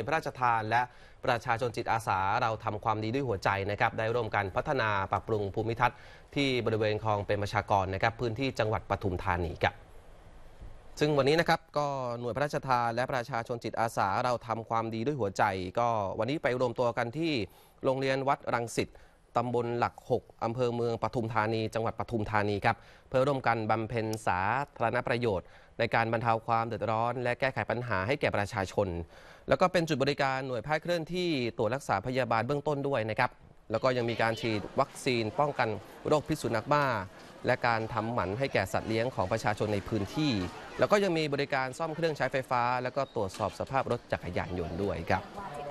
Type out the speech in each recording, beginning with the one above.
ยพระราชทานและประชาชนจิตอาสาเราทำความดีด้วยหัวใจนะครับได้ร่วมกันพัฒนาปรับปรุงภูมิทัศน์ที่บริเวณคลองเป็นประชากรนะครับพื้นที่จังหวัดปทุมธานีครับซึ่งวันนี้นะครับก็หน่วยพระราชทานและประชาชนจิตอาสาเราทำความดีด้วยหัวใจ ก็วันนี้ไปรวมตัวกันที่โรงเรียนวัดรังสิตตำบลหลัก 6 อำเภอเมืองปทุมธานี จังหวัดปทุมธานีครับเพื่อร่วมกันบำเพ็ญสาธารณประโยชน์ ในการบรรเทาความเดือดร้อน และแก้ไขปัญหาให้แก่ประชาชน แล้วก็เป็นจุดบริการหน่วยแพทย์เคลื่อนที่ตรวจรักษาพยาบาลเบื้องต้นด้วยนะครับ แล้วก็ยังมีการฉีดวัคซีนป้องกันโรคพิษสุนัขบ้า และการทำหมันให้แก่สัตว์เลี้ยงของประชาชนในพื้นที่ แล้วก็ยังมีบริการซ่อมเครื่องใช้ไฟฟ้า แล้วก็ตรวจสอบสภาพรถจักรยานยนต์ด้วยครับ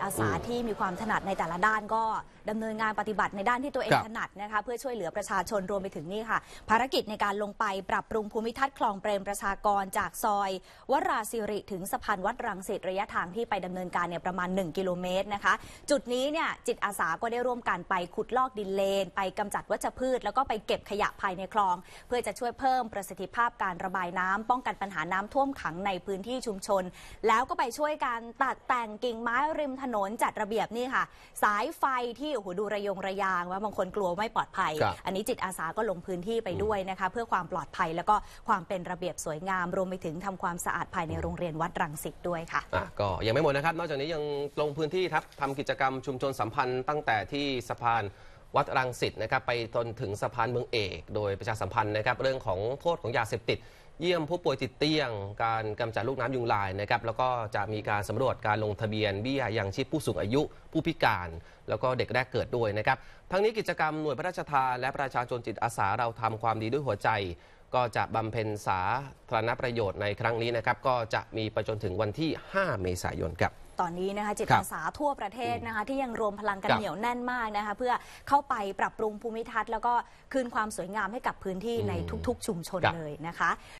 อาสาที่มีความถนัดในแต่ละด้านก็ดำเนินงานปฏิบัติในด้านที่ตัวเองถนัดนะคะเพื่อช่วยเหลือประชาชนรวมไปถึงนี่ค่ะ ภารกิจในการลงไปปรับปรุงภูมิทัศน์คลองเปรมประชากรจากซอยวราสิริถึงสะพานวัดรังสิตระยะทางที่ไปดำเนินการเนี่ยประมาณ 1 กิโลเมตรนะคะ จุดนี้เนี่ยจิตอาสาก็ได้ร่วมกันไปขุดลอกดินเลน ไปกำจัดวัชพืช แล้วก็ไปเก็บขยะภายในคลอง เพื่อจะช่วยเพิ่มประสิทธิภาพการระบายน้ำป้องกันปัญหาน้ำท่วมขังในพื้นที่ชุมชน แล้วก็ไปช่วยการตัดแต่งกิ่งไม้ริมถนนนนจัดระเบียบนี่ค่ะสายไฟที่โอ้โหดูระยงระยาง ว่าบางคนกลัวไม่ปลอดภัย อันนี้จิตอาสาก็ลงพื้นที่ไปด้วยนะคะเพื่อความปลอดภัยแล้วก็ความเป็นระเบียบสวยงาม รวมไปถึงทำความสะอาดภายในโรงเรียนวัดรังสิตด้วยค่ะะก็ยังไม่หมดนะครับนอกจากนี้ยังลงพื้นที่ทับทำกิจกรรมชุมชนสัมพันธ์ตั้งแต่ที่สะพานวัดรังสิตนะครับไปจนถึงสะพานเมืองเอก โดยประชาสัมพันธ์นะครับเรื่องของโทษของยาเสพติดเยี่ยมผู้ป่วยติดเตียงการกำจัดลูกน้ำยุงลายนะครับแล้วก็จะมีการสำรวจการลงทะเบียนเบี้ยยังชีพผู้สูงอายุผู้พิการแล้วก็เด็กแรกเกิดด้วยนะครับ ทั้งนี้กิจกรรมหน่วยพระราชทานและ ประชาชนจิตอาสาเราทำความดีด้วยหัวใจ ก็จะบำเพ็ญสาธารณประโยชน์ในครั้งนี้นะครับ ก็จะมีไปจนถึงวันที่ 5 เมษายนครับ ตอนนี้นะคะจิตอาสาทั่วประเทศนะคะที่ยังรวมพลังกันเหนียวแน่นมากนะคะเพื่อเข้าไปปรับปรุงภูมิทัศน์แล้วก็คืนความสวยงามให้กับพื้นที่ในทุกๆ ชุมชนเลยนะคะ